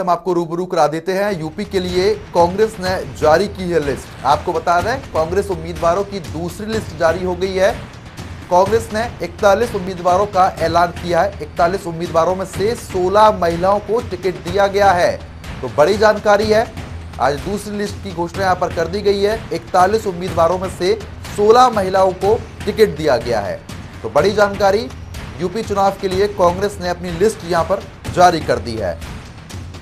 हम आपको रूबरू करा देते हैं यूपी के लिए कांग्रेस ने जारी की है लिस्ट आपको बता दें कांग्रेस उम्मीदवारों की दूसरी लिस्ट जारी हो गई है कांग्रेस ने 41 उम्मीदवारों का ऐलान किया है 41 उम्मीदवारों में से 16 महिलाओं को टिकट दिया गया है तो बड़ी जानकारी है आज दूसरी लिस्ट की घोषणा यहां पर कर दी गई है इकतालीस उम्मीदवारों में से सोलह महिलाओं को टिकट दिया गया है तो बड़ी जानकारी यूपी चुनाव के लिए कांग्रेस ने अपनी लिस्ट यहां पर जारी कर दी है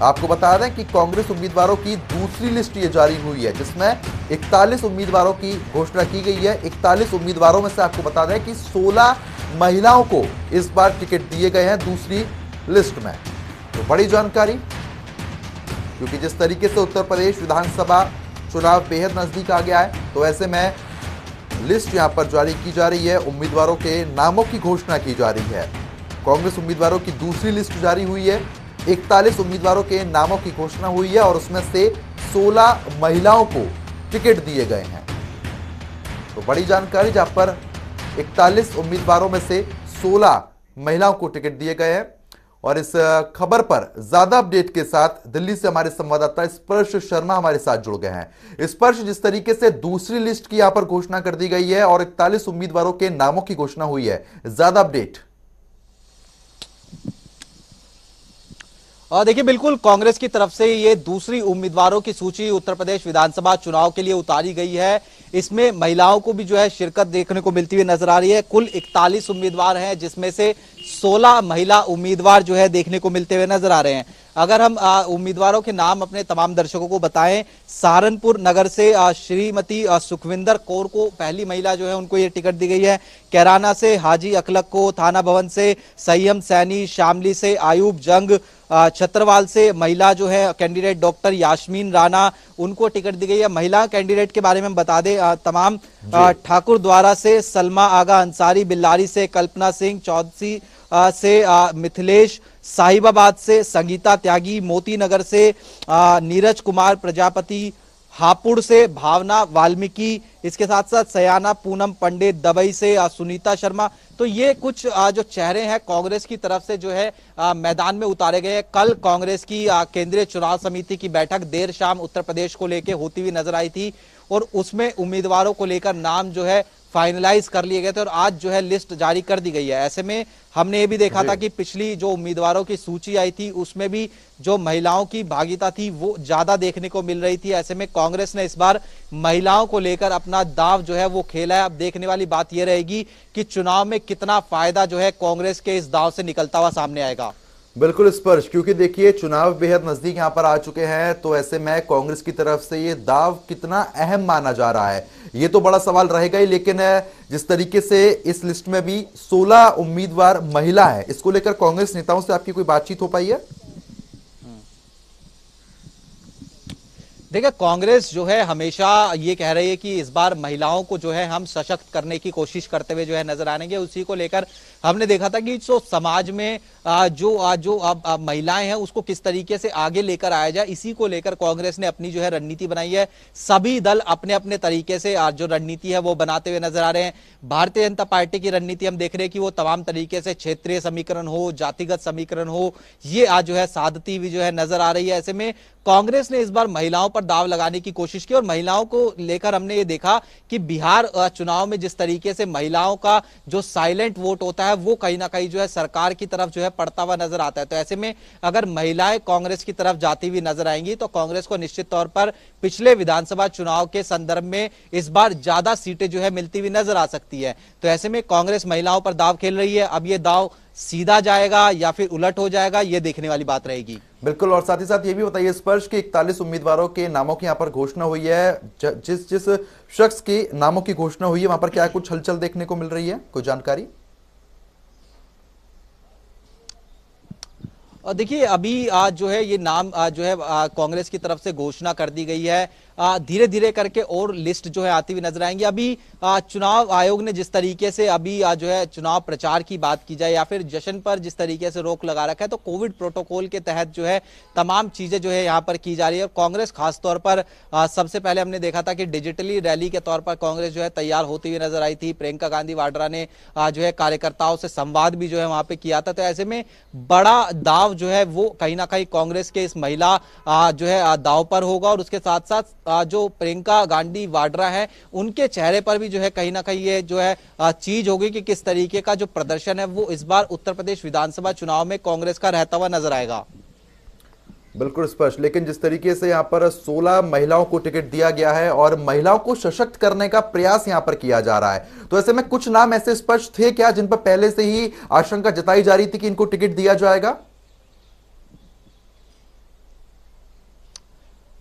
आपको बता दें कि कांग्रेस उम्मीदवारों की दूसरी लिस्ट ये जारी हुई है जिसमें 41 उम्मीदवारों की घोषणा की गई है 41 उम्मीदवारों में से आपको बता दें कि 16 महिलाओं को इस बार टिकट दिए गए हैं दूसरी लिस्ट में तो बड़ी जानकारी क्योंकि जिस तरीके से उत्तर प्रदेश विधानसभा चुनाव बेहद नजदीक आ गया है तो ऐसे में लिस्ट यहां पर जारी की जा रही है उम्मीदवारों के नामों की घोषणा की जा रही है कांग्रेस उम्मीदवारों की दूसरी लिस्ट जारी हुई है इकतालीस उम्मीदवारों के नामों की घोषणा हुई है और उसमें से 16 महिलाओं को टिकट दिए गए हैं तो बड़ी जानकारी जहां पर 41 उम्मीदवारों में से 16 महिलाओं को टिकट दिए गए हैं और इस खबर पर ज्यादा अपडेट के साथ दिल्ली से हमारे संवाददाता स्पर्श शर्मा हमारे साथ जुड़ गए हैं स्पर्श जिस तरीके से दूसरी लिस्ट की यहां पर घोषणा कर दी गई है और इकतालीस उम्मीदवारों के नामों की घोषणा हुई है ज्यादा अपडेट देखिए बिल्कुल कांग्रेस की तरफ से ये दूसरी उम्मीदवारों की सूची उत्तर प्रदेश विधानसभा चुनाव के लिए उतारी गई है इसमें महिलाओं को भी जो है शिरकत देखने को मिलती हुई नजर आ रही है कुल 41 उम्मीदवार हैं जिसमें से 16 महिला उम्मीदवार जो है देखने को मिलते हुए नजर आ रहे हैं अगर हम उम्मीदवारों के नाम अपने तमाम दर्शकों को बताएं सहारनपुर नगर से श्रीमती सुखविंदर कौर को पहली महिला जो है उनको ये टिकट दी गई है कैराना से हाजी अकलक को थाना भवन से सयम सैनी शामली से आयूब जंग छत्रवाल से महिला जो है कैंडिडेट डॉक्टर यास्मीन राना उनको टिकट दी गई है महिला कैंडिडेट के बारे में बता दें तमाम ठाकुर द्वारा से सलमा आगा अंसारी बिल्लारी से कल्पना सिंह चौधरी से मिथिलेश साहिबाबाद से संगीता त्यागी मोती नगर से नीरज कुमार प्रजापति हापुड़ से भावना वाल्मीकि इसके साथ साथ सयाना पूनम पंडित दबई से सुनीता शर्मा तो ये कुछ जो चेहरे हैं कांग्रेस की तरफ से जो है मैदान में उतारे गए हैं कल कांग्रेस की केंद्रीय चुनाव समिति की बैठक देर शाम उत्तर प्रदेश को लेकर होती हुई नजर आई थी और उसमें उम्मीदवारों को लेकर नाम जो है फाइनलाइज कर लिए गए थे और आज जो है लिस्ट जारी कर दी गई है ऐसे में हमने ये भी देखा था कि पिछली जो उम्मीदवारों की सूची आई थी उसमें भी जो महिलाओं की भागीता थी वो ज्यादा देखने को मिल रही थी ऐसे में कांग्रेस ने इस बार महिलाओं को लेकर अपना दाव जो है वो खेला है अब देखने वाली बात यह रहेगी कि चुनाव में कितना फायदा जो है कांग्रेस के इस दाव से निकलता हुआ सामने आएगा बिल्कुल स्पर्श क्योंकि देखिए चुनाव बेहद नजदीक यहां पर आ चुके हैं तो ऐसे में कांग्रेस की तरफ से ये दाव कितना अहम माना जा रहा है ये तो बड़ा सवाल रहेगा ही लेकिन जिस तरीके से इस लिस्ट में भी 16 उम्मीदवार महिला है इसको लेकर कांग्रेस नेताओं से आपकी कोई बातचीत हो पाई है देखिए कांग्रेस जो है हमेशा ये कह रही है कि इस बार महिलाओं को जो है हम सशक्त करने की कोशिश करते हुए जो है नजर आएंगे उसी को लेकर हमने देखा था कि जो समाज में जो जो अब महिलाएं हैं उसको किस तरीके से आगे लेकर आया जाए इसी को लेकर कांग्रेस ने अपनी जो है रणनीति बनाई है सभी दल अपने अपने तरीके से जो रणनीति है वो बनाते हुए नजर आ रहे हैं भारतीय जनता पार्टी की रणनीति हम देख रहे हैं कि वो तमाम तरीके से क्षेत्रीय समीकरण हो जातिगत समीकरण हो ये आज जो है साधती हुई जो है नजर आ रही है ऐसे में कांग्रेस ने इस बार महिलाओं पर दाव लगाने की कोशिश की और महिलाओं को लेकर हमने ये देखा कि बिहार चुनाव में जिस तरीके से महिलाओं का जो साइलेंट वोट होता है वो कहीं ना कहीं जो है सरकार की तरफ जो है पड़ता हुआ नजर आता है तो ऐसे में अगर महिलाएं कांग्रेस की तरफ जाती हुई नजर आएंगी तो कांग्रेस को निश्चित तौर पर पिछले विधानसभा चुनाव के संदर्भ में इस बार ज्यादा सीटें जो है मिलती हुई नजर आ सकती है तो ऐसे में कांग्रेस महिलाओं पर दाव खेल रही है अब ये दाव सीधा जाएगा या फिर उलट हो जाएगा ये देखने वाली बात रहेगी बिल्कुल और साथ ही साथ ये भी बताइए स्पर्श के इकतालीस उम्मीदवारों के नामों की यहाँ पर घोषणा हुई है जिस जिस शख्स के नामों की घोषणा हुई है वहां पर क्या कुछ हलचल देखने को मिल रही है कोई जानकारी और देखिए अभी आ, जो है ये नाम आ, जो है कांग्रेस की तरफ से घोषणा कर दी गई है धीरे धीरे करके और लिस्ट जो है आती हुई नजर आएंगी अभी चुनाव आयोग ने जिस तरीके से अभी जो है चुनाव प्रचार की बात की जाए या फिर जश्न पर जिस तरीके से रोक लगा रखा है तो कोविड प्रोटोकॉल के तहत जो है तमाम चीजें जो है यहाँ पर की जा रही है और कांग्रेस खासतौर पर सबसे पहले हमने देखा था कि डिजिटली रैली के तौर पर कांग्रेस जो है तैयार होती हुई नजर आई थी प्रियंका गांधी वाड्रा ने जो है कार्यकर्ताओं से संवाद भी जो है वहां पर किया था तो ऐसे में बड़ा दाव जो है वो कहीं ना कहीं कांग्रेस के इस महिला जो है दाव पर होगा और उसके साथ साथ जो प्रियंका गांधी वाड्रा है उनके चेहरे पर भी जो है कहीं ना कहीं ये जो है चीज होगी कि किस तरीके का जो प्रदर्शन है वो इस बार उत्तर प्रदेश विधानसभा चुनाव में कांग्रेस का रहता हुआ नजर आएगा बिल्कुल स्पष्ट लेकिन जिस तरीके से यहाँ पर 16 महिलाओं को टिकट दिया गया है और महिलाओं को सशक्त करने का प्रयास यहाँ पर किया जा रहा है तो ऐसे में कुछ नाम ऐसे स्पष्ट थे क्या जिन पर पहले से ही आशंका जताई जा रही थी कि इनको टिकट दिया जाएगा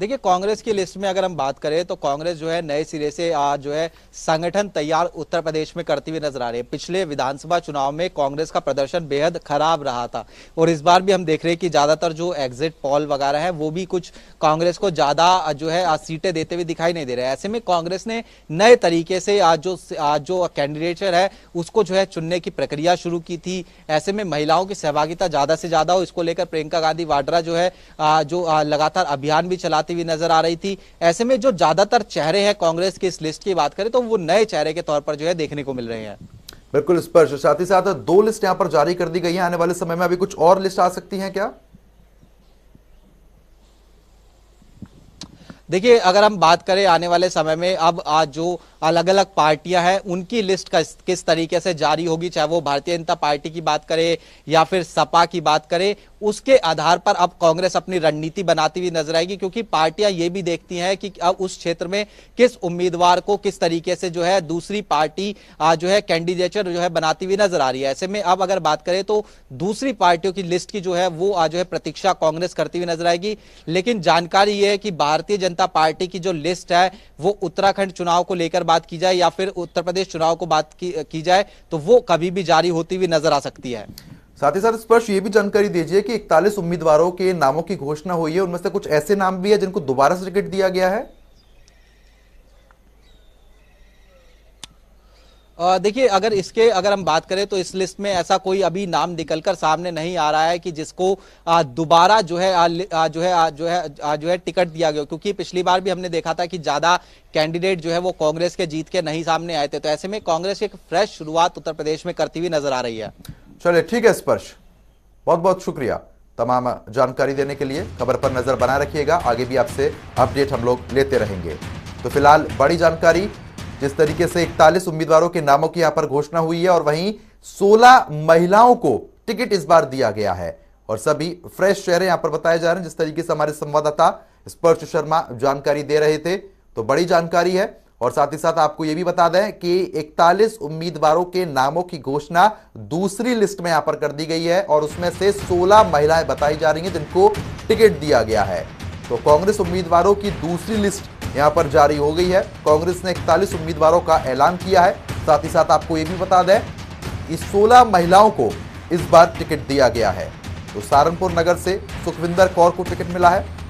देखिए कांग्रेस की लिस्ट में अगर हम बात करें तो कांग्रेस जो है नए सिरे से आज जो है संगठन तैयार उत्तर प्रदेश में करती हुई नजर आ रही है पिछले विधानसभा चुनाव में कांग्रेस का प्रदर्शन बेहद खराब रहा था और इस बार भी हम देख रहे हैं कि ज्यादातर जो एग्जिट पोल वगैरह है वो भी कुछ कांग्रेस को ज्यादा जो है सीटें देते हुए दिखाई नहीं दे रहे ऐसे में कांग्रेस ने नए तरीके से आज जो आज जो कैंडिडेटर है उसको जो है चुनने की प्रक्रिया शुरू की थी ऐसे में महिलाओं की सहभागिता ज्यादा से ज्यादा हो इसको लेकर प्रियंका गांधी वाड्रा जो है जो लगातार अभियान भी चलाती करती हुई नजर आ रही थी ऐसे में जो ज्यादातर चेहरे हैं कांग्रेस की इस लिस्ट की बात करें तो वो नए चेहरे के तौर पर जो है देखने को मिल रहे हैं बिल्कुल स्पर्श साथ ही साथ दो लिस्ट यहां पर जारी कर दी गई है आने वाले समय में अभी कुछ और लिस्ट आ सकती है क्या देखिए अगर हम बात करें आने वाले समय में अब आज जो अलग अलग पार्टियां हैं उनकी लिस्ट का किस तरीके से जारी होगी चाहे वो भारतीय जनता पार्टी की बात करे या फिर सपा की बात करे उसके आधार पर अब कांग्रेस अपनी रणनीति बनाती हुई नजर आएगी क्योंकि पार्टियां ये भी देखती हैं कि अब उस क्षेत्र में किस उम्मीदवार को किस तरीके से जो है दूसरी पार्टी जो है कैंडिडेटर जो है बनाती हुई नजर आ रही है ऐसे में अब अगर बात करें तो दूसरी पार्टियों की लिस्ट की जो है वो जो है प्रतीक्षा कांग्रेस करती हुई नजर आएगी लेकिन जानकारी यह है कि भारतीय जनता पार्टी की जो लिस्ट है वो उत्तराखंड चुनाव को लेकर बात की जाए या फिर उत्तर प्रदेश चुनाव को बात की, की जाए तो वो कभी भी जारी होती हुई नजर आ सकती है साथ ही साथ स्पर्श ये भी जानकारी दीजिए कि इकतालीस उम्मीदवारों के नामों की घोषणा हुई है उनमें से कुछ ऐसे नाम भी है जिनको दोबारा से टिकट दिया गया है देखिए अगर इसके अगर हम बात करें तो इस लिस्ट में ऐसा कोई अभी नाम निकलकर सामने नहीं आ रहा है कि जिसको दोबारा जो है आ, जो है आ, जो है जो है टिकट दिया गया क्योंकि पिछली बार भी हमने देखा था कि ज्यादा कैंडिडेट जो है वो कांग्रेस के जीत के नहीं सामने आए थे तो ऐसे में कांग्रेस एक फ्रेश शुरुआत उत्तर प्रदेश में करती हुई नजर आ रही है चलिए ठीक है स्पर्श बहुत बहुत शुक्रिया तमाम जानकारी देने के लिए खबर पर नजर बनाए रखिएगा आगे भी आपसे अपडेट हम लोग लेते रहेंगे तो फिलहाल बड़ी जानकारी जिस तरीके से इकतालीस उम्मीदवारों के नामों की यहां पर घोषणा हुई है और वहीं सोलह महिलाओं को टिकट इस बार दिया गया है और सभी फ्रेश चेहरे यहां पर बताए जा रहे हैं जिस तरीके से हमारे संवाददाता स्पर्श शर्मा जानकारी दे रहे थे तो बड़ी जानकारी है और साथ ही साथ आपको यह भी बता दें कि 41 उम्मीदवारों के नामों की घोषणा दूसरी लिस्ट में यहां पर कर दी गई है और उसमें से 16 महिलाएं बताई जा रही हैं जिनको टिकट दिया गया है तो कांग्रेस उम्मीदवारों की दूसरी लिस्ट यहां पर जारी हो गई है कांग्रेस ने इकतालीस उम्मीदवारों का ऐलान किया है साथ ही साथ आपको ये भी बता दें कि सोलह महिलाओं को इस बार टिकट दिया गया है तो सहारनपुर नगर से सुखविंदर कौर को टिकट मिला है